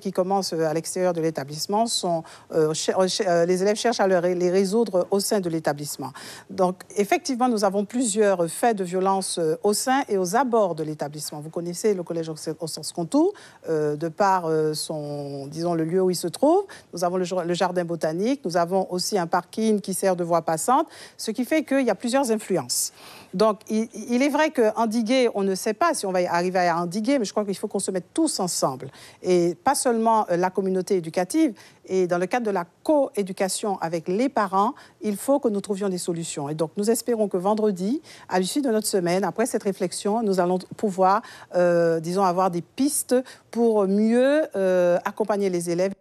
qui commencent euh, à l'extérieur de l'établissement sont euh, euh, les élèves cherchent à les résoudre au sein de l'établissement. Donc effectivement, nous avons plusieurs faits de violence au sein et aux abords de l'établissement. Vous connaissez le collège au sens contour de par son disons le lieu où il se trouve. Nous avons le, jardin botanique, nous avons aussi un parking qui sert de voie passante, ce qui fait qu'il y a plusieurs influences. Donc il, est vrai que endiguer, on ne sait pas si on va arriver à endiguer, mais je crois qu'il faut qu'on se mette tous ensemble et pas seulement euh, la communauté éducative, et dans le cadre de la co-éducation avec les parents, il faut que nous trouvions des solutions. Et donc, nous espérons que vendredi, à l'issue de notre semaine, après cette réflexion, nous allons pouvoir, euh, disons, avoir des pistes pour mieux euh, accompagner les élèves.